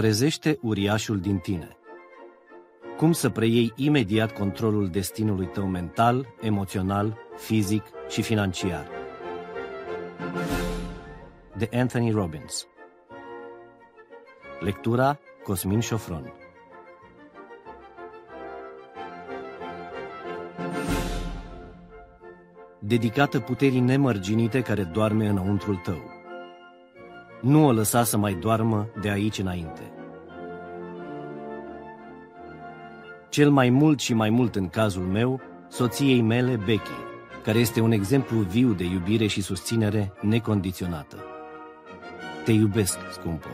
trezește uriașul din tine. Cum să preiei imediat controlul destinului tău mental, emoțional, fizic și financiar. De Anthony Robbins Lectura Cosmin Șofron Dedicată puterii nemărginite care doarme înăuntrul tău nu o lăsa să mai doarmă de aici înainte. Cel mai mult și mai mult în cazul meu, soției mele, Becky, care este un exemplu viu de iubire și susținere necondiționată. Te iubesc, scumpă.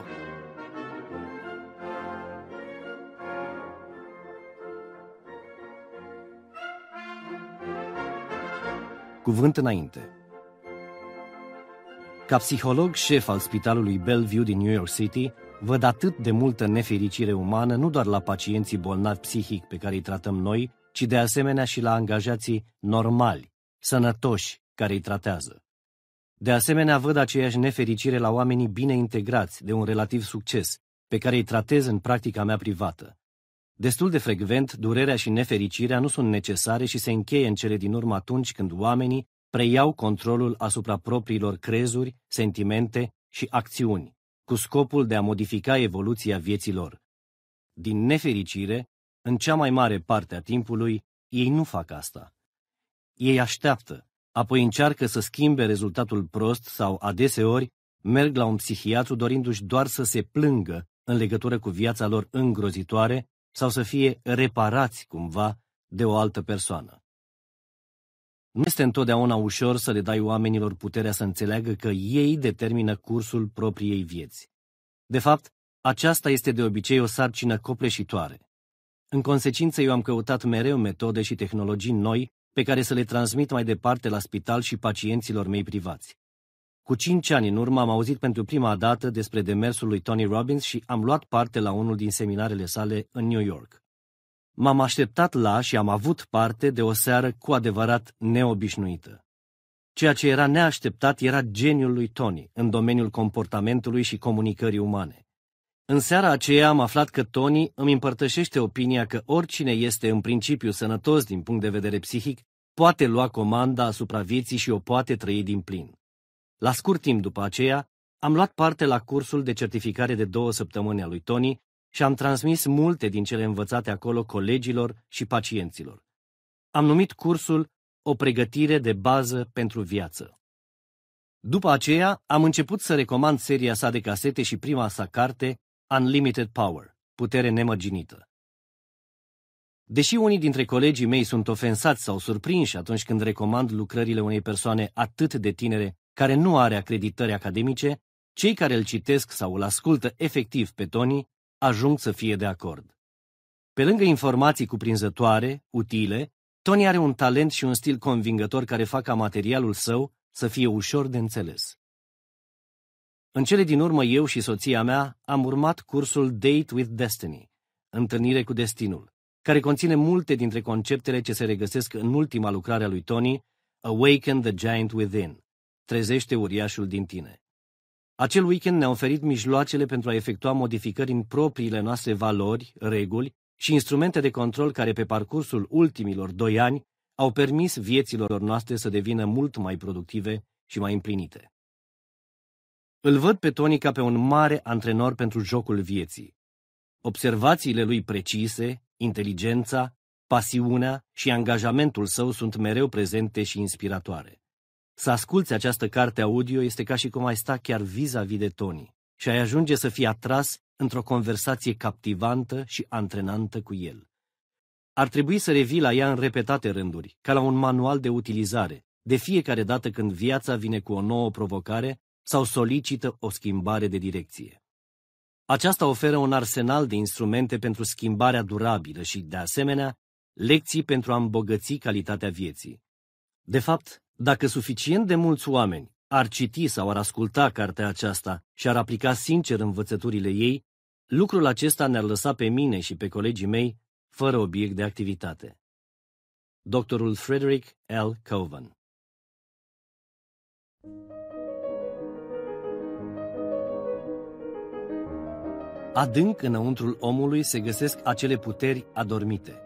Cuvânt înainte. Ca psiholog șef al spitalului Bellevue din New York City, văd atât de multă nefericire umană nu doar la pacienții bolnavi psihic pe care îi tratăm noi, ci de asemenea și la angajații normali, sănătoși, care îi tratează. De asemenea, văd aceeași nefericire la oamenii bine integrați, de un relativ succes, pe care îi tratez în practica mea privată. Destul de frecvent, durerea și nefericirea nu sunt necesare și se încheie în cele din urmă atunci când oamenii preiau controlul asupra propriilor crezuri, sentimente și acțiuni, cu scopul de a modifica evoluția vieților. Din nefericire, în cea mai mare parte a timpului, ei nu fac asta. Ei așteaptă, apoi încearcă să schimbe rezultatul prost sau, adeseori, merg la un psihiatru dorindu-și doar să se plângă în legătură cu viața lor îngrozitoare sau să fie reparați cumva de o altă persoană. Nu este întotdeauna ușor să le dai oamenilor puterea să înțeleagă că ei determină cursul propriei vieți. De fapt, aceasta este de obicei o sarcină copleșitoare. În consecință, eu am căutat mereu metode și tehnologii noi pe care să le transmit mai departe la spital și pacienților mei privați. Cu cinci ani în urmă am auzit pentru prima dată despre demersul lui Tony Robbins și am luat parte la unul din seminarele sale în New York m-am așteptat la și am avut parte de o seară cu adevărat neobișnuită. Ceea ce era neașteptat era geniul lui Tony în domeniul comportamentului și comunicării umane. În seara aceea am aflat că Tony îmi împărtășește opinia că oricine este în principiu sănătos din punct de vedere psihic poate lua comanda asupra vieții și o poate trăi din plin. La scurt timp după aceea, am luat parte la cursul de certificare de două săptămâni a lui Tony, și am transmis multe din cele învățate acolo colegilor și pacienților. Am numit cursul O pregătire de bază pentru viață. După aceea, am început să recomand seria sa de casete și prima sa carte, Unlimited Power, putere nemărginită. Deși unii dintre colegii mei sunt ofensați sau surprinși atunci când recomand lucrările unei persoane atât de tinere care nu are acreditări academice, cei care îl citesc sau îl ascultă efectiv pe Tony ajung să fie de acord. Pe lângă informații cuprinzătoare, utile, Tony are un talent și un stil convingător care fac ca materialul său să fie ușor de înțeles. În cele din urmă, eu și soția mea am urmat cursul Date with Destiny, întâlnire cu destinul, care conține multe dintre conceptele ce se regăsesc în ultima lucrare a lui Tony, Awaken the Giant Within, trezește uriașul din tine. Acel weekend ne-a oferit mijloacele pentru a efectua modificări în propriile noastre valori, reguli și instrumente de control care pe parcursul ultimilor doi ani au permis vieților noastre să devină mult mai productive și mai împlinite. Îl văd pe Tony ca pe un mare antrenor pentru jocul vieții. Observațiile lui precise, inteligența, pasiunea și angajamentul său sunt mereu prezente și inspiratoare. Să asculți această carte audio este ca și cum ai sta chiar vis-a-vis de Tony și ai ajunge să fii atras într-o conversație captivantă și antrenantă cu el. Ar trebui să revii la ea în repetate rânduri, ca la un manual de utilizare, de fiecare dată când viața vine cu o nouă provocare sau solicită o schimbare de direcție. Aceasta oferă un arsenal de instrumente pentru schimbarea durabilă și, de asemenea, lecții pentru a îmbogăți calitatea vieții. De fapt, dacă suficient de mulți oameni ar citi sau ar asculta cartea aceasta și ar aplica sincer învățăturile ei, lucrul acesta ne-ar lăsa pe mine și pe colegii mei fără obiect de activitate. Doctorul Frederick L. Coven Adânc înăuntrul omului se găsesc acele puteri adormite,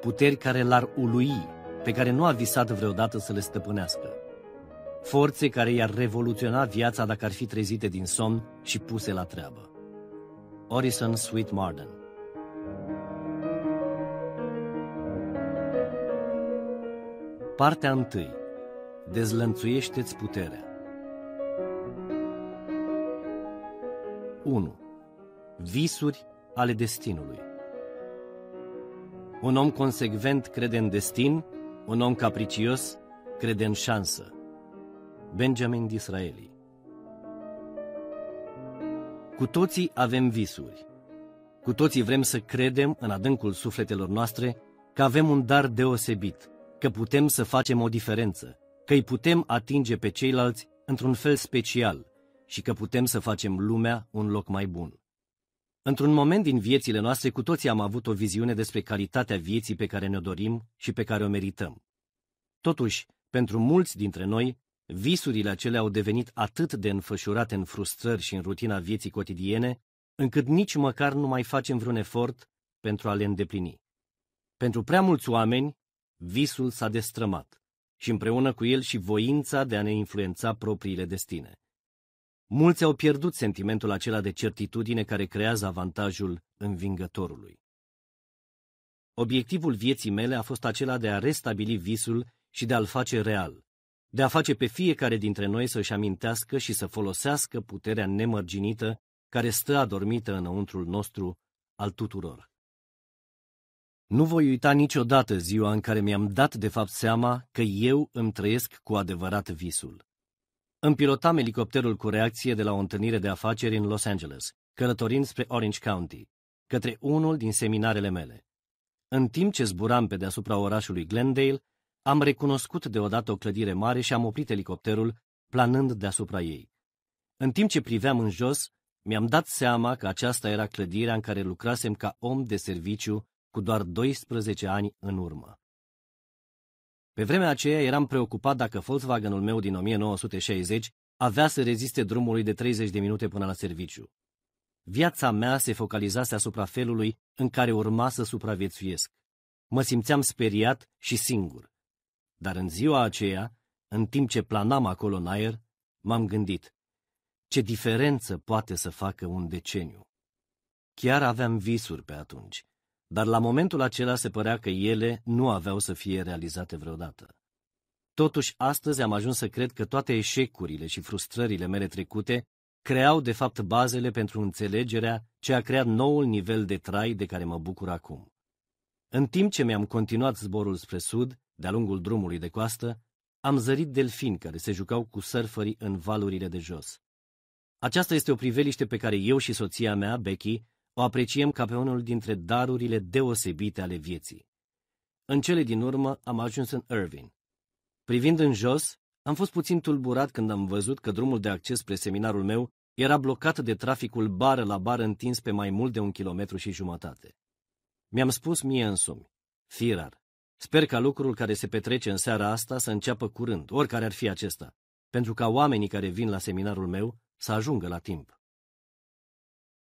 puteri care l ar ului pe care nu a visat vreodată să le stăpânească. Forțe care i-ar revoluționa viața dacă ar fi trezite din somn și puse la treabă. Orison Sweet Marden Partea 1. Dezlănțuiește-ți puterea. 1. Visuri ale destinului. Un om consecvent crede în destin un om capricios crede în șansă. Benjamin Disraeli Cu toții avem visuri. Cu toții vrem să credem în adâncul sufletelor noastre că avem un dar deosebit, că putem să facem o diferență, că îi putem atinge pe ceilalți într-un fel special și că putem să facem lumea un loc mai bun. Într-un moment din viețile noastre, cu toții am avut o viziune despre calitatea vieții pe care ne-o dorim și pe care o merităm. Totuși, pentru mulți dintre noi, visurile acelea au devenit atât de înfășurate în frustrări și în rutina vieții cotidiene, încât nici măcar nu mai facem vreun efort pentru a le îndeplini. Pentru prea mulți oameni, visul s-a destrămat și împreună cu el și voința de a ne influența propriile destine. Mulți au pierdut sentimentul acela de certitudine care creează avantajul învingătorului. Obiectivul vieții mele a fost acela de a restabili visul și de a-l face real, de a face pe fiecare dintre noi să-și amintească și să folosească puterea nemărginită care stă adormită înăuntrul nostru al tuturor. Nu voi uita niciodată ziua în care mi-am dat de fapt seama că eu îmi trăiesc cu adevărat visul. Îmi pilotam elicopterul cu reacție de la o întâlnire de afaceri în Los Angeles, călătorind spre Orange County, către unul din seminarele mele. În timp ce zburam pe deasupra orașului Glendale, am recunoscut deodată o clădire mare și am oprit elicopterul, planând deasupra ei. În timp ce priveam în jos, mi-am dat seama că aceasta era clădirea în care lucrasem ca om de serviciu cu doar 12 ani în urmă. Pe vremea aceea eram preocupat dacă Volkswagenul meu din 1960 avea să reziste drumului de 30 de minute până la serviciu. Viața mea se focalizase asupra felului în care urma să supraviețuiesc. Mă simțeam speriat și singur. Dar în ziua aceea, în timp ce planam acolo în aer, m-am gândit. Ce diferență poate să facă un deceniu? Chiar aveam visuri pe atunci dar la momentul acela se părea că ele nu aveau să fie realizate vreodată. Totuși, astăzi am ajuns să cred că toate eșecurile și frustrările mele trecute creau de fapt bazele pentru înțelegerea ce a creat noul nivel de trai de care mă bucur acum. În timp ce mi-am continuat zborul spre sud, de-a lungul drumului de coastă, am zărit delfini care se jucau cu sărfării în valurile de jos. Aceasta este o priveliște pe care eu și soția mea, Becky, o apreciem ca pe unul dintre darurile deosebite ale vieții. În cele din urmă am ajuns în Irvine. Privind în jos, am fost puțin tulburat când am văzut că drumul de acces spre seminarul meu era blocat de traficul bară la bară întins pe mai mult de un kilometru și jumătate. Mi-am spus mie însumi, Firar, sper ca lucrul care se petrece în seara asta să înceapă curând, oricare ar fi acesta, pentru ca oamenii care vin la seminarul meu să ajungă la timp.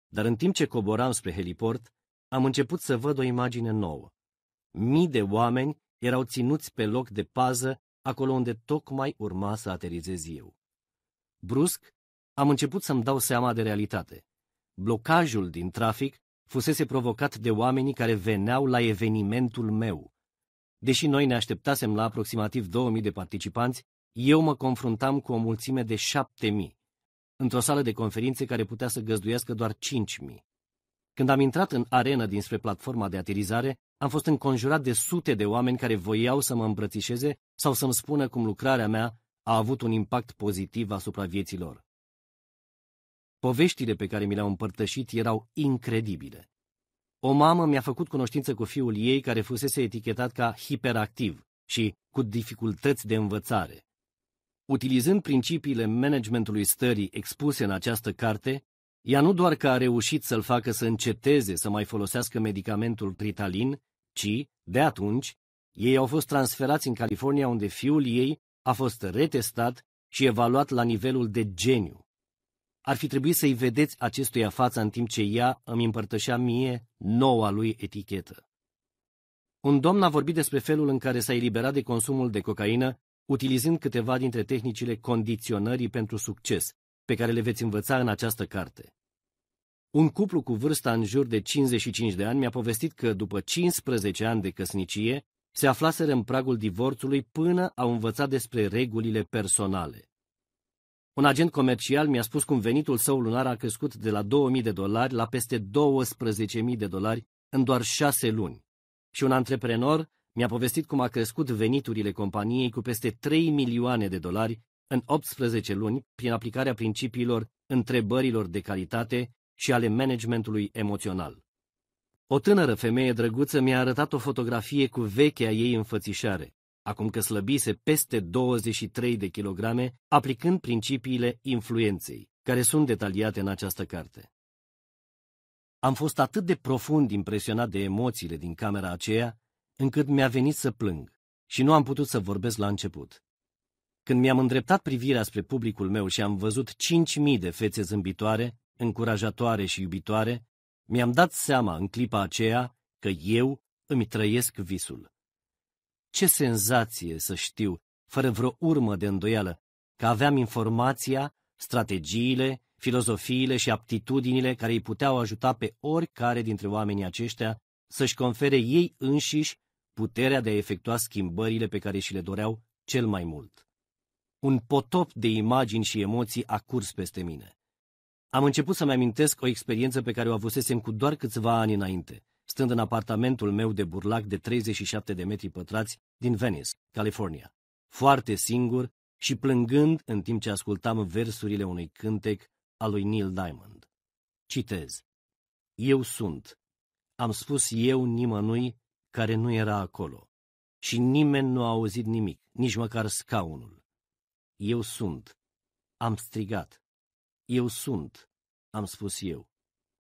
Dar în timp ce coboram spre heliport, am început să văd o imagine nouă. Mii de oameni erau ținuți pe loc de pază, acolo unde tocmai urma să aterizez eu. Brusc, am început să-mi dau seama de realitate. Blocajul din trafic fusese provocat de oamenii care veneau la evenimentul meu. Deși noi ne așteptasem la aproximativ 2000 de participanți, eu mă confruntam cu o mulțime de 7000 într-o sală de conferințe care putea să găzduiască doar 5.000. Când am intrat în arenă dinspre platforma de aterizare, am fost înconjurat de sute de oameni care voiau să mă îmbrățișeze sau să-mi spună cum lucrarea mea a avut un impact pozitiv asupra vieții lor. Poveștile pe care mi le-au împărtășit erau incredibile. O mamă mi-a făcut cunoștință cu fiul ei care fusese etichetat ca hiperactiv și cu dificultăți de învățare. Utilizând principiile managementului stării expuse în această carte, ea nu doar că a reușit să-l facă să înceteze să mai folosească medicamentul Pritalin, ci, de atunci, ei au fost transferați în California unde fiul ei a fost retestat și evaluat la nivelul de geniu. Ar fi trebuit să-i vedeți acestuia fața în timp ce ea îmi împărtășea mie noua lui etichetă. Un domn a vorbit despre felul în care s-a eliberat de consumul de cocaină utilizând câteva dintre tehnicile condiționării pentru succes, pe care le veți învăța în această carte. Un cuplu cu vârsta în jur de 55 de ani mi-a povestit că, după 15 ani de căsnicie, se aflaseră în pragul divorțului până au învățat despre regulile personale. Un agent comercial mi-a spus cum venitul său lunar a crescut de la 2000 de dolari la peste 12.000 de dolari în doar șase luni. Și un antreprenor mi-a povestit cum a crescut veniturile companiei cu peste 3 milioane de dolari în 18 luni prin aplicarea principiilor întrebărilor de calitate și ale managementului emoțional. O tânără femeie drăguță mi-a arătat o fotografie cu vechea ei înfățișare, acum că slăbise peste 23 de kilograme, aplicând principiile influenței, care sunt detaliate în această carte. Am fost atât de profund impresionat de emoțiile din camera aceea, încât mi-a venit să plâng și nu am putut să vorbesc la început. Când mi-am îndreptat privirea spre publicul meu și am văzut cinci mii de fețe zâmbitoare, încurajatoare și iubitoare, mi-am dat seama în clipa aceea că eu îmi trăiesc visul. Ce senzație să știu, fără vreo urmă de îndoială, că aveam informația, strategiile, filozofiile și aptitudinile care îi puteau ajuta pe oricare dintre oamenii aceștia să-și confere ei înșiși puterea de a efectua schimbările pe care și le doreau cel mai mult. Un potop de imagini și emoții a curs peste mine. Am început să-mi amintesc o experiență pe care o avusesem cu doar câțiva ani înainte, stând în apartamentul meu de burlac de 37 de metri pătrați din Venice, California, foarte singur și plângând în timp ce ascultam versurile unui cântec al lui Neil Diamond. Citez. Eu sunt. Am spus eu nimănui care nu era acolo. Și nimeni nu a auzit nimic, nici măcar scaunul. Eu sunt. Am strigat. Eu sunt, am spus eu.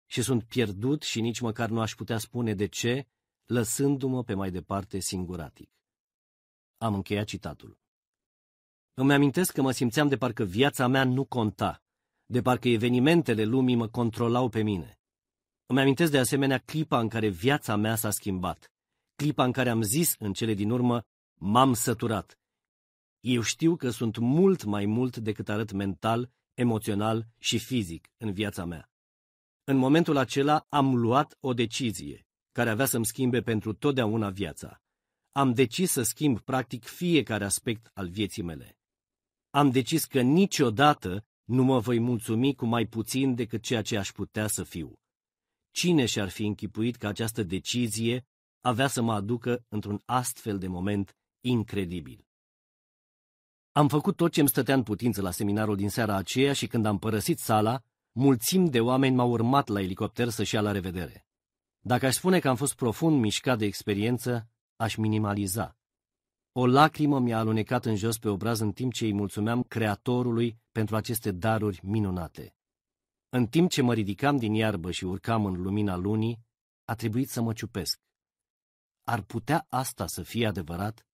Și sunt pierdut și nici măcar nu aș putea spune de ce, lăsându-mă pe mai departe singuratic. Am încheiat citatul. Îmi amintesc că mă simțeam de parcă viața mea nu conta, de parcă evenimentele lumii mă controlau pe mine. Îmi amintesc de asemenea clipa în care viața mea s-a schimbat clipa în care am zis în cele din urmă, m-am săturat. Eu știu că sunt mult mai mult decât arăt mental, emoțional și fizic în viața mea. În momentul acela am luat o decizie care avea să-mi schimbe pentru totdeauna viața. Am decis să schimb practic fiecare aspect al vieții mele. Am decis că niciodată nu mă voi mulțumi cu mai puțin decât ceea ce aș putea să fiu. Cine și-ar fi închipuit că această decizie avea să mă aducă într-un astfel de moment incredibil. Am făcut tot ce-mi stătea în putință la seminarul din seara aceea și când am părăsit sala, mulțim de oameni m-au urmat la elicopter să-și ia la revedere. Dacă aș spune că am fost profund mișcat de experiență, aș minimaliza. O lacrimă mi-a alunecat în jos pe obraz în timp ce îi mulțumeam Creatorului pentru aceste daruri minunate. În timp ce mă ridicam din iarbă și urcam în lumina lunii, a trebuit să mă ciupesc. Ar putea asta să fie adevărat?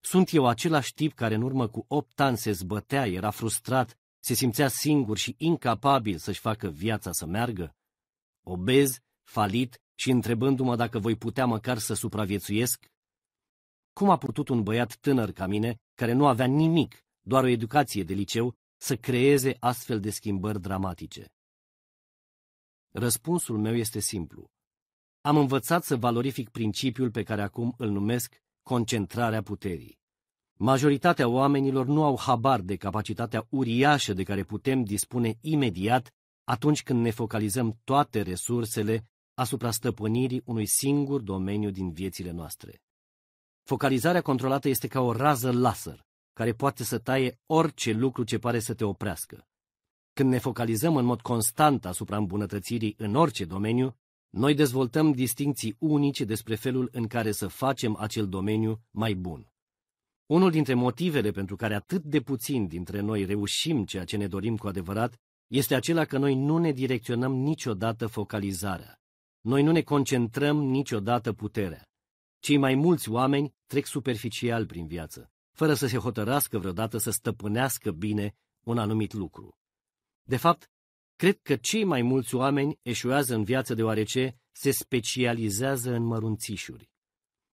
Sunt eu același tip care în urmă cu opt ani se zbătea, era frustrat, se simțea singur și incapabil să-și facă viața să meargă? Obez, falit și întrebându-mă dacă voi putea măcar să supraviețuiesc? Cum a putut un băiat tânăr ca mine, care nu avea nimic, doar o educație de liceu, să creeze astfel de schimbări dramatice? Răspunsul meu este simplu am învățat să valorific principiul pe care acum îl numesc concentrarea puterii. Majoritatea oamenilor nu au habar de capacitatea uriașă de care putem dispune imediat atunci când ne focalizăm toate resursele asupra stăpânirii unui singur domeniu din viețile noastre. Focalizarea controlată este ca o rază laser, care poate să taie orice lucru ce pare să te oprească. Când ne focalizăm în mod constant asupra îmbunătățirii în orice domeniu, noi dezvoltăm distinții unice despre felul în care să facem acel domeniu mai bun. Unul dintre motivele pentru care atât de puțin dintre noi reușim ceea ce ne dorim cu adevărat este acela că noi nu ne direcționăm niciodată focalizarea. Noi nu ne concentrăm niciodată puterea. Cei mai mulți oameni trec superficial prin viață, fără să se hotărască vreodată să stăpânească bine un anumit lucru. De fapt, Cred că cei mai mulți oameni eșuează în viață deoarece se specializează în mărunțișuri.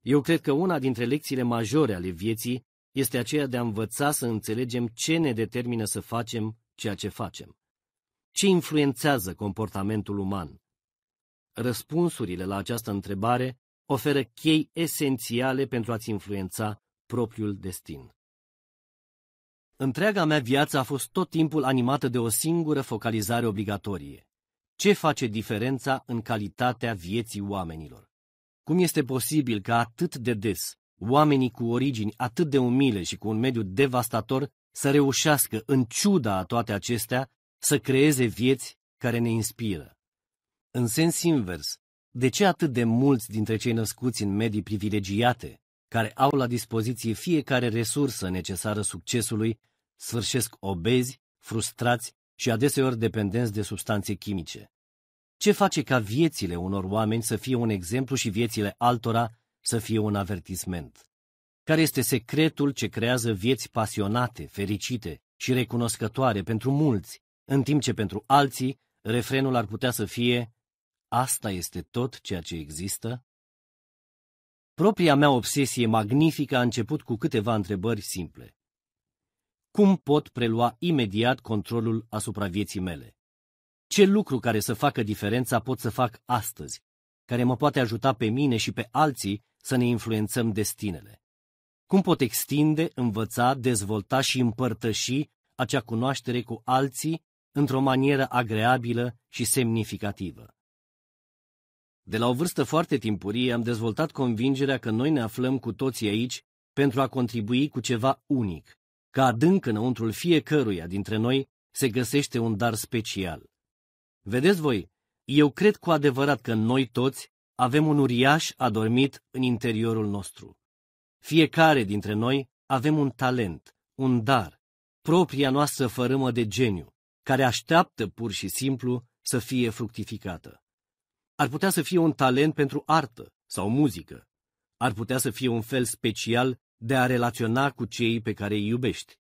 Eu cred că una dintre lecțiile majore ale vieții este aceea de a învăța să înțelegem ce ne determină să facem ceea ce facem. Ce influențează comportamentul uman? Răspunsurile la această întrebare oferă chei esențiale pentru a-ți influența propriul destin. Întreaga mea viață a fost tot timpul animată de o singură focalizare obligatorie. Ce face diferența în calitatea vieții oamenilor? Cum este posibil ca atât de des oamenii cu origini atât de umile și cu un mediu devastator să reușească, în ciuda a toate acestea, să creeze vieți care ne inspiră? În sens invers, de ce atât de mulți dintre cei născuți în medii privilegiate, care au la dispoziție fiecare resursă necesară succesului, sfârșesc obezi, frustrați și adeseori dependenți de substanțe chimice. Ce face ca viețile unor oameni să fie un exemplu și viețile altora să fie un avertisment? Care este secretul ce creează vieți pasionate, fericite și recunoscătoare pentru mulți, în timp ce pentru alții refrenul ar putea să fie Asta este tot ceea ce există? Propria mea obsesie magnifică a început cu câteva întrebări simple. Cum pot prelua imediat controlul asupra vieții mele? Ce lucru care să facă diferența pot să fac astăzi, care mă poate ajuta pe mine și pe alții să ne influențăm destinele? Cum pot extinde, învăța, dezvolta și împărtăși acea cunoaștere cu alții într-o manieră agreabilă și semnificativă? De la o vârstă foarte timpurie am dezvoltat convingerea că noi ne aflăm cu toții aici pentru a contribui cu ceva unic, că adânc înăuntrul fiecăruia dintre noi se găsește un dar special. Vedeți voi, eu cred cu adevărat că noi toți avem un uriaș adormit în interiorul nostru. Fiecare dintre noi avem un talent, un dar, propria noastră fărâmă de geniu, care așteaptă pur și simplu să fie fructificată. Ar putea să fie un talent pentru artă sau muzică. Ar putea să fie un fel special de a relaționa cu cei pe care îi iubești.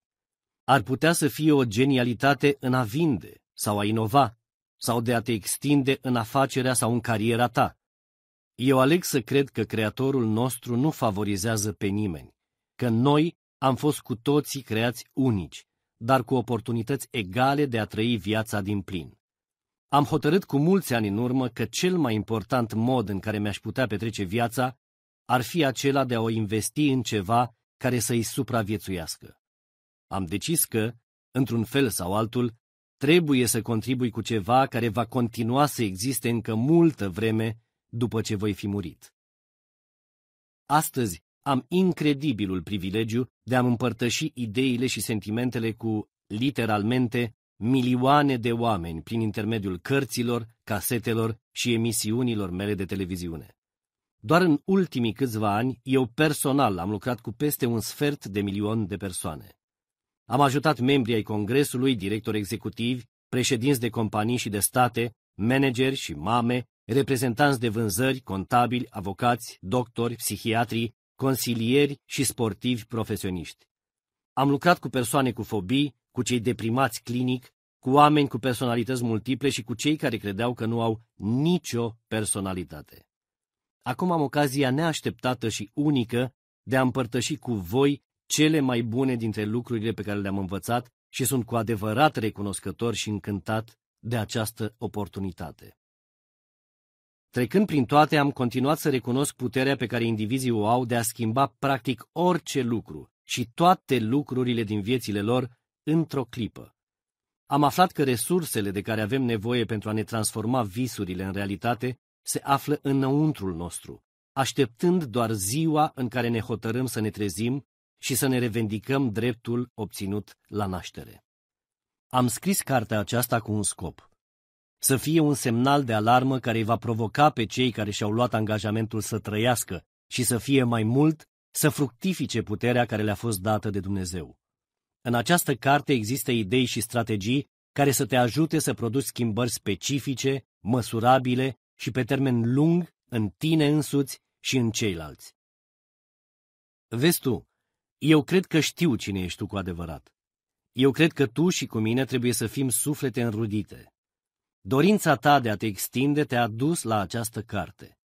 Ar putea să fie o genialitate în a vinde sau a inova, sau de a te extinde în afacerea sau în cariera ta. Eu aleg să cred că Creatorul nostru nu favorizează pe nimeni, că noi am fost cu toții creați unici, dar cu oportunități egale de a trăi viața din plin. Am hotărât cu mulți ani în urmă că cel mai important mod în care mi-aș putea petrece viața ar fi acela de a o investi în ceva care să-i supraviețuiască. Am decis că, într-un fel sau altul, trebuie să contribui cu ceva care va continua să existe încă multă vreme după ce voi fi murit. Astăzi am incredibilul privilegiu de a împărtăși ideile și sentimentele cu, literalmente, milioane de oameni prin intermediul cărților, casetelor și emisiunilor mele de televiziune. Doar în ultimii câțiva ani, eu personal am lucrat cu peste un sfert de milion de persoane. Am ajutat membrii ai Congresului, directori executivi, președinți de companii și de state, manageri și mame, reprezentanți de vânzări, contabili, avocați, doctori, psihiatri, consilieri și sportivi profesioniști. Am lucrat cu persoane cu fobii, cu cei deprimați clinic, cu oameni cu personalități multiple și cu cei care credeau că nu au nicio personalitate. Acum am ocazia neașteptată și unică de a împărtăși cu voi cele mai bune dintre lucrurile pe care le-am învățat și sunt cu adevărat recunoscător și încântat de această oportunitate. Trecând prin toate, am continuat să recunosc puterea pe care indivizii o au de a schimba practic orice lucru și toate lucrurile din viețile lor într-o clipă. Am aflat că resursele de care avem nevoie pentru a ne transforma visurile în realitate se află înăuntrul nostru, așteptând doar ziua în care ne hotărâm să ne trezim și să ne revendicăm dreptul obținut la naștere. Am scris cartea aceasta cu un scop. Să fie un semnal de alarmă care îi va provoca pe cei care și-au luat angajamentul să trăiască și să fie mai mult, să fructifice puterea care le-a fost dată de Dumnezeu. În această carte există idei și strategii care să te ajute să produci schimbări specifice, măsurabile și pe termen lung în tine însuți și în ceilalți. Vezi tu, eu cred că știu cine ești tu cu adevărat. Eu cred că tu și cu mine trebuie să fim suflete înrudite. Dorința ta de a te extinde te-a dus la această carte.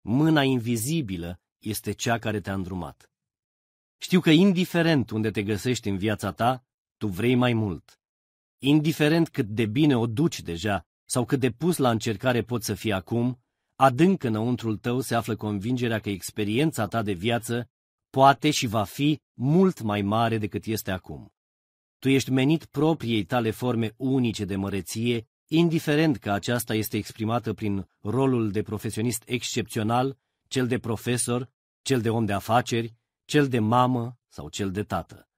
Mâna invizibilă este cea care te-a îndrumat. Știu că indiferent unde te găsești în viața ta, tu vrei mai mult. Indiferent cât de bine o duci deja, sau cât de pus la încercare poți să fii acum, adânc înăuntrul tău se află convingerea că experiența ta de viață poate și va fi mult mai mare decât este acum. Tu ești menit propriei tale forme unice de măreție, indiferent că aceasta este exprimată prin rolul de profesionist excepțional, cel de profesor, cel de om de afaceri, cel de mamă sau cel de tată.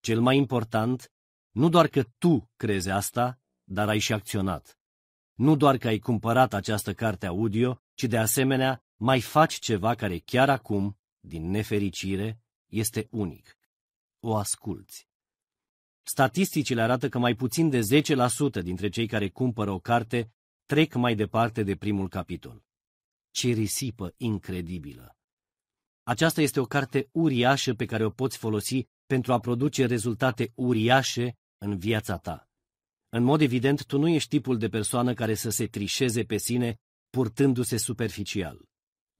Cel mai important, nu doar că tu crezi asta, dar ai și acționat. Nu doar că ai cumpărat această carte audio, ci de asemenea mai faci ceva care chiar acum, din nefericire, este unic. O asculți. Statisticile arată că mai puțin de 10% dintre cei care cumpără o carte trec mai departe de primul capitol. Ce risipă incredibilă! Aceasta este o carte uriașă pe care o poți folosi pentru a produce rezultate uriașe în viața ta. În mod evident, tu nu ești tipul de persoană care să se trișeze pe sine purtându-se superficial.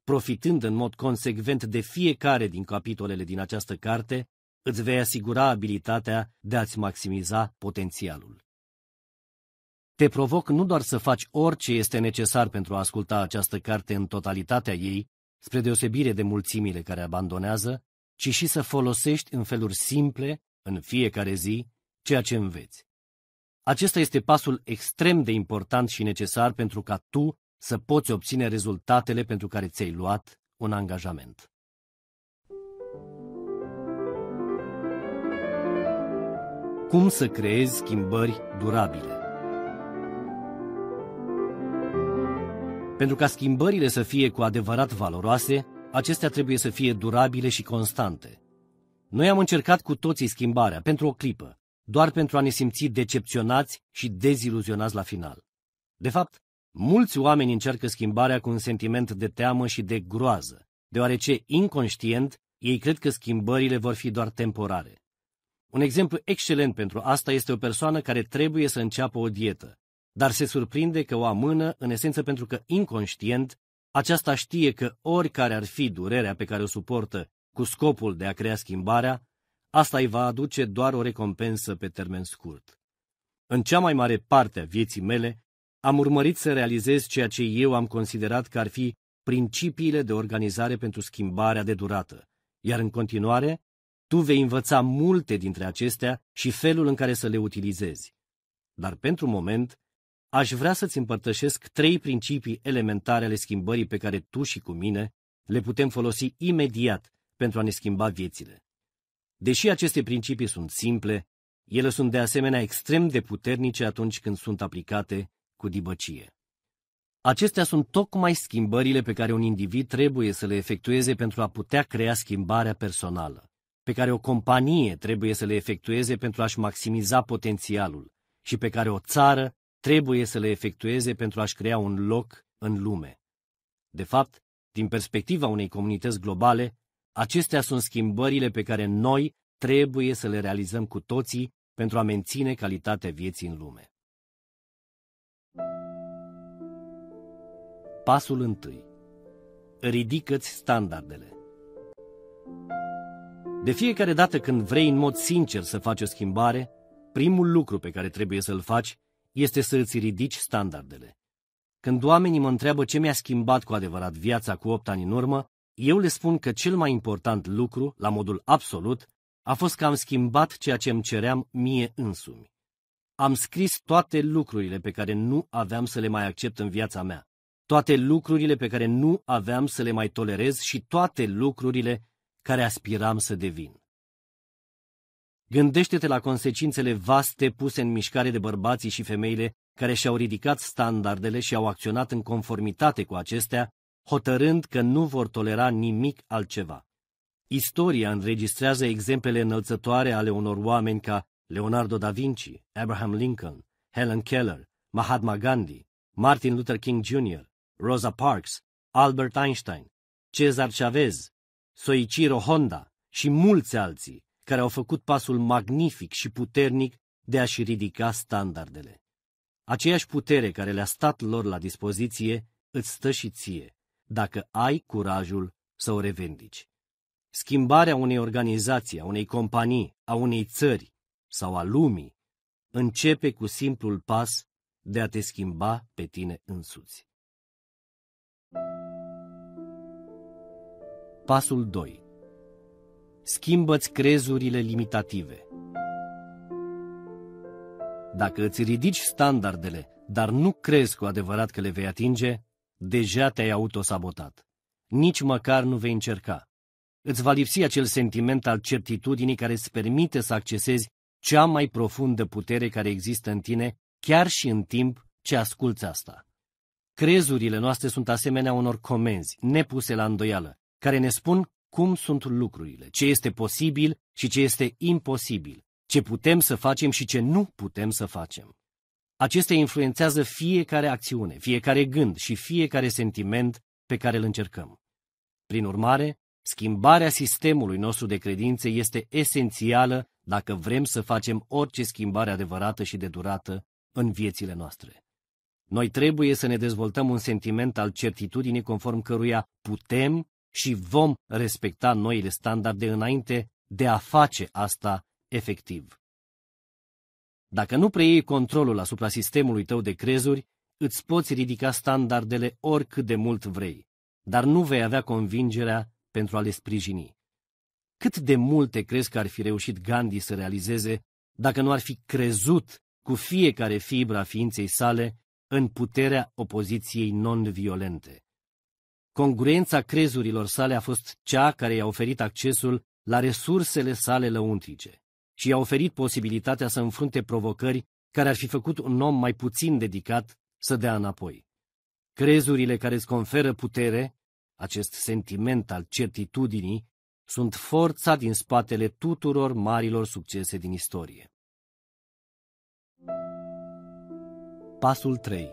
Profitând în mod consecvent de fiecare din capitolele din această carte, îți vei asigura abilitatea de a-ți maximiza potențialul. Te provoc nu doar să faci orice este necesar pentru a asculta această carte în totalitatea ei, spre deosebire de mulțimile care abandonează, ci și să folosești în feluri simple, în fiecare zi, ceea ce înveți. Acesta este pasul extrem de important și necesar pentru ca tu să poți obține rezultatele pentru care ți-ai luat un angajament. Cum să creezi schimbări durabile? Pentru ca schimbările să fie cu adevărat valoroase, acestea trebuie să fie durabile și constante. Noi am încercat cu toții schimbarea, pentru o clipă, doar pentru a ne simți decepționați și deziluzionați la final. De fapt, mulți oameni încearcă schimbarea cu un sentiment de teamă și de groază, deoarece, inconștient, ei cred că schimbările vor fi doar temporare. Un exemplu excelent pentru asta este o persoană care trebuie să înceapă o dietă, dar se surprinde că o amână, în esență pentru că, inconștient, aceasta știe că oricare ar fi durerea pe care o suportă cu scopul de a crea schimbarea, asta îi va aduce doar o recompensă pe termen scurt. În cea mai mare parte a vieții mele, am urmărit să realizez ceea ce eu am considerat că ar fi principiile de organizare pentru schimbarea de durată, iar în continuare, tu vei învăța multe dintre acestea și felul în care să le utilizezi. Dar pentru moment, aș vrea să-ți împărtășesc trei principii elementare ale schimbării pe care tu și cu mine le putem folosi imediat pentru a ne schimba viețile. Deși aceste principii sunt simple, ele sunt de asemenea extrem de puternice atunci când sunt aplicate cu dibăcie. Acestea sunt tocmai schimbările pe care un individ trebuie să le efectueze pentru a putea crea schimbarea personală, pe care o companie trebuie să le efectueze pentru a-și maximiza potențialul și pe care o țară trebuie să le efectueze pentru a-și crea un loc în lume. De fapt, din perspectiva unei comunități globale, Acestea sunt schimbările pe care noi trebuie să le realizăm cu toții pentru a menține calitatea vieții în lume. Pasul 1. Ridică-ți standardele. De fiecare dată când vrei în mod sincer să faci o schimbare, primul lucru pe care trebuie să-l faci este să îți ridici standardele. Când oamenii mă întreabă ce mi-a schimbat cu adevărat viața cu 8 ani în urmă, eu le spun că cel mai important lucru, la modul absolut, a fost că am schimbat ceea ce îmi ceream mie însumi. Am scris toate lucrurile pe care nu aveam să le mai accept în viața mea, toate lucrurile pe care nu aveam să le mai tolerez și toate lucrurile care aspiram să devin. Gândește-te la consecințele vaste puse în mișcare de bărbații și femeile care și-au ridicat standardele și au acționat în conformitate cu acestea hotărând că nu vor tolera nimic altceva. Istoria înregistrează exemplele înălțătoare ale unor oameni ca Leonardo da Vinci, Abraham Lincoln, Helen Keller, Mahatma Gandhi, Martin Luther King Jr., Rosa Parks, Albert Einstein, Cezar Chavez, Soichiro Honda și mulți alții care au făcut pasul magnific și puternic de a-și ridica standardele. Aceeași putere care le-a stat lor la dispoziție îți stă și ție dacă ai curajul să o revendici. Schimbarea unei organizații, a unei companii, a unei țări sau a lumii începe cu simplul pas de a te schimba pe tine însuți. Pasul 2. Schimbă-ți crezurile limitative. Dacă îți ridici standardele, dar nu crezi cu adevărat că le vei atinge, deja te-ai autosabotat. Nici măcar nu vei încerca. Îți va lipsi acel sentiment al certitudinii care îți permite să accesezi cea mai profundă putere care există în tine, chiar și în timp ce asculți asta. Crezurile noastre sunt asemenea unor comenzi nepuse la îndoială, care ne spun cum sunt lucrurile, ce este posibil și ce este imposibil, ce putem să facem și ce nu putem să facem. Acestea influențează fiecare acțiune, fiecare gând și fiecare sentiment pe care îl încercăm. Prin urmare, schimbarea sistemului nostru de credințe este esențială dacă vrem să facem orice schimbare adevărată și de durată în viețile noastre. Noi trebuie să ne dezvoltăm un sentiment al certitudinii conform căruia putem și vom respecta noile standarde înainte de a face asta efectiv. Dacă nu preiei controlul asupra sistemului tău de crezuri, îți poți ridica standardele oricât de mult vrei, dar nu vei avea convingerea pentru a le sprijini. Cât de multe crezi că ar fi reușit Gandhi să realizeze dacă nu ar fi crezut cu fiecare fibra ființei sale în puterea opoziției non-violente? Congruența crezurilor sale a fost cea care i-a oferit accesul la resursele sale lăuntrice și i-a oferit posibilitatea să înfrunte provocări care ar fi făcut un om mai puțin dedicat să dea înapoi. Crezurile care îți conferă putere, acest sentiment al certitudinii, sunt forța din spatele tuturor marilor succese din istorie. Pasul 3.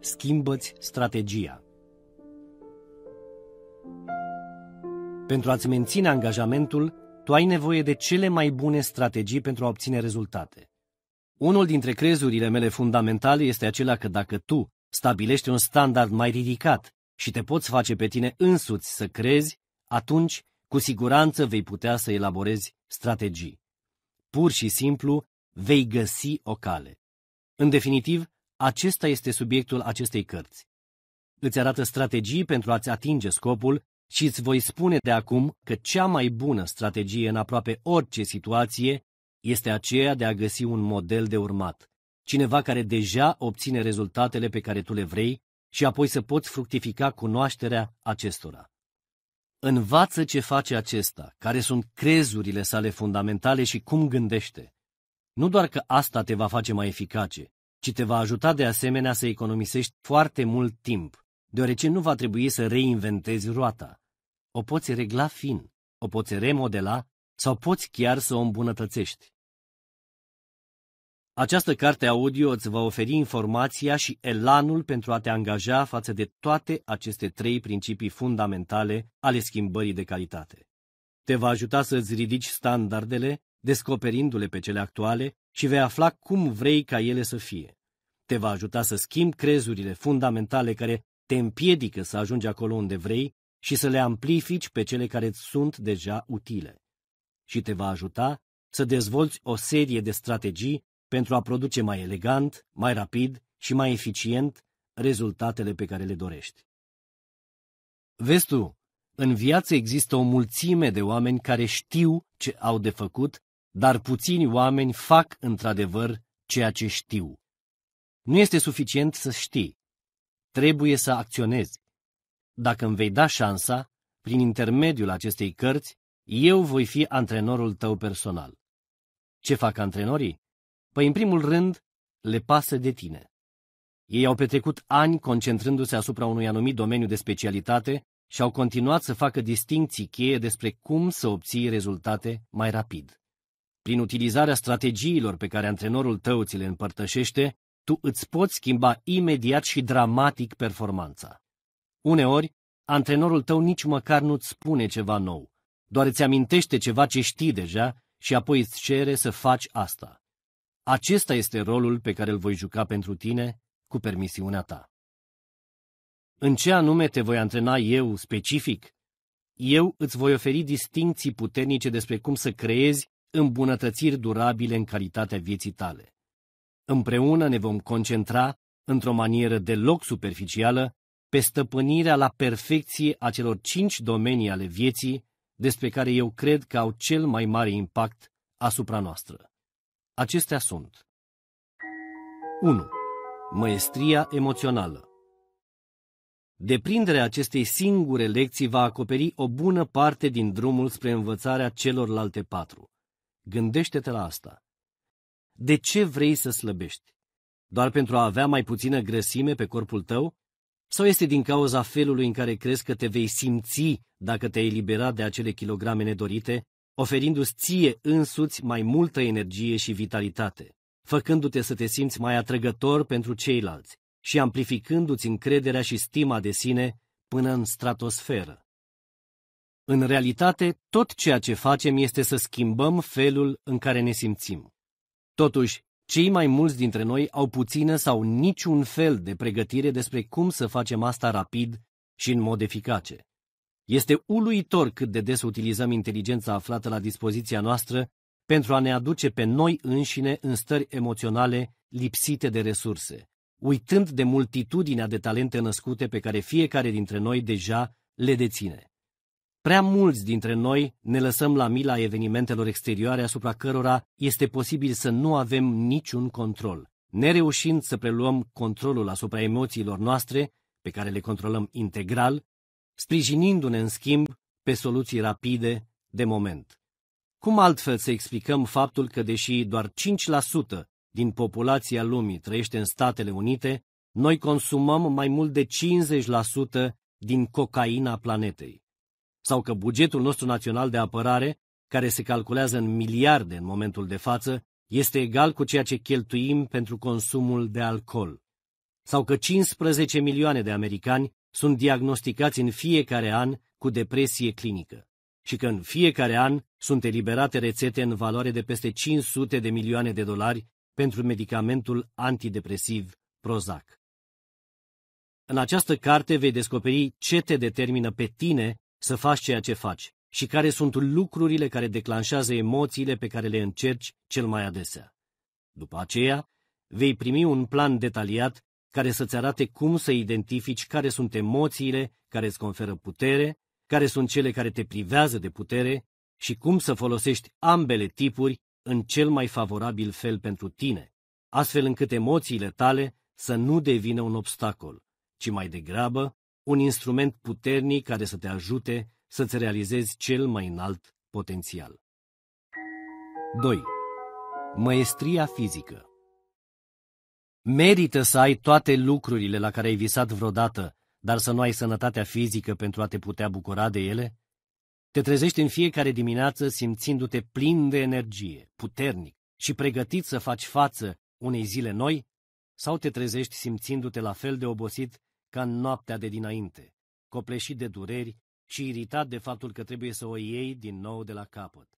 Schimbăți strategia. Pentru a-ți menține angajamentul, tu ai nevoie de cele mai bune strategii pentru a obține rezultate. Unul dintre crezurile mele fundamentale este acela că dacă tu stabilești un standard mai ridicat și te poți face pe tine însuți să crezi, atunci cu siguranță vei putea să elaborezi strategii. Pur și simplu, vei găsi o cale. În definitiv, acesta este subiectul acestei cărți. Îți arată strategii pentru a-ți atinge scopul și îți voi spune de acum că cea mai bună strategie în aproape orice situație este aceea de a găsi un model de urmat, cineva care deja obține rezultatele pe care tu le vrei și apoi să poți fructifica cunoașterea acestora. Învață ce face acesta, care sunt crezurile sale fundamentale și cum gândește. Nu doar că asta te va face mai eficace, ci te va ajuta de asemenea să economisești foarte mult timp, deoarece nu va trebui să reinventezi roata o poți regla fin, o poți remodela sau poți chiar să o îmbunătățești. Această carte audio îți va oferi informația și elanul pentru a te angaja față de toate aceste trei principii fundamentale ale schimbării de calitate. Te va ajuta să îți ridici standardele, descoperindu-le pe cele actuale și vei afla cum vrei ca ele să fie. Te va ajuta să schimbi crezurile fundamentale care te împiedică să ajungi acolo unde vrei și să le amplifici pe cele care îți sunt deja utile și te va ajuta să dezvolți o serie de strategii pentru a produce mai elegant, mai rapid și mai eficient rezultatele pe care le dorești. Vezi tu, în viață există o mulțime de oameni care știu ce au de făcut, dar puțini oameni fac într-adevăr ceea ce știu. Nu este suficient să știi. Trebuie să acționezi. Dacă îmi vei da șansa, prin intermediul acestei cărți, eu voi fi antrenorul tău personal. Ce fac antrenorii? Păi, în primul rând, le pasă de tine. Ei au petrecut ani concentrându-se asupra unui anumit domeniu de specialitate și au continuat să facă distinții cheie despre cum să obții rezultate mai rapid. Prin utilizarea strategiilor pe care antrenorul tău ți le împărtășește, tu îți poți schimba imediat și dramatic performanța. Uneori, antrenorul tău nici măcar nu-ți spune ceva nou, doar îți amintește ceva ce știi deja și apoi îți cere să faci asta. Acesta este rolul pe care îl voi juca pentru tine, cu permisiunea ta. În ce anume te voi antrena eu, specific? Eu îți voi oferi distinții puternice despre cum să creezi îmbunătățiri durabile în calitatea vieții tale. Împreună ne vom concentra, într-o manieră deloc superficială, pe stăpânirea la perfecție a celor cinci domenii ale vieții, despre care eu cred că au cel mai mare impact asupra noastră. Acestea sunt 1. Măestria emoțională Deprinderea acestei singure lecții va acoperi o bună parte din drumul spre învățarea celorlalte patru. Gândește-te la asta. De ce vrei să slăbești? Doar pentru a avea mai puțină grăsime pe corpul tău? Sau este din cauza felului în care crezi că te vei simți dacă te-ai eliberat de acele kilograme nedorite, oferindu-ți ție însuți mai multă energie și vitalitate, făcându-te să te simți mai atrăgător pentru ceilalți și amplificându-ți încrederea și stima de sine până în stratosferă. În realitate, tot ceea ce facem este să schimbăm felul în care ne simțim. Totuși, cei mai mulți dintre noi au puțină sau niciun fel de pregătire despre cum să facem asta rapid și în mod eficace. Este uluitor cât de des utilizăm inteligența aflată la dispoziția noastră pentru a ne aduce pe noi înșine în stări emoționale lipsite de resurse, uitând de multitudinea de talente născute pe care fiecare dintre noi deja le deține. Prea mulți dintre noi ne lăsăm la mila evenimentelor exterioare asupra cărora este posibil să nu avem niciun control, nereușind să preluăm controlul asupra emoțiilor noastre, pe care le controlăm integral, sprijinindu-ne în schimb pe soluții rapide de moment. Cum altfel să explicăm faptul că, deși doar 5% din populația lumii trăiește în Statele Unite, noi consumăm mai mult de 50% din cocaina planetei? sau că bugetul nostru național de apărare, care se calculează în miliarde în momentul de față, este egal cu ceea ce cheltuim pentru consumul de alcool, sau că 15 milioane de americani sunt diagnosticați în fiecare an cu depresie clinică și că în fiecare an sunt eliberate rețete în valoare de peste 500 de milioane de dolari pentru medicamentul antidepresiv Prozac. În această carte vei descoperi ce te determină pe tine să faci ceea ce faci și care sunt lucrurile care declanșează emoțiile pe care le încerci cel mai adesea. După aceea, vei primi un plan detaliat care să-ți arate cum să identifici care sunt emoțiile care îți conferă putere, care sunt cele care te privează de putere și cum să folosești ambele tipuri în cel mai favorabil fel pentru tine, astfel încât emoțiile tale să nu devină un obstacol, ci mai degrabă un instrument puternic care să te ajute să-ți realizezi cel mai înalt potențial. 2. Măestria fizică Merită să ai toate lucrurile la care ai visat vreodată, dar să nu ai sănătatea fizică pentru a te putea bucura de ele? Te trezești în fiecare dimineață simțindu-te plin de energie, puternic și pregătit să faci față unei zile noi? Sau te trezești simțindu-te la fel de obosit ca în noaptea de dinainte, copleșit de dureri și iritat de faptul că trebuie să o iei din nou de la capăt.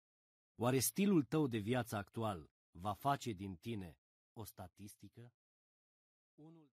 Oare stilul tău de viață actual va face din tine o statistică? Unul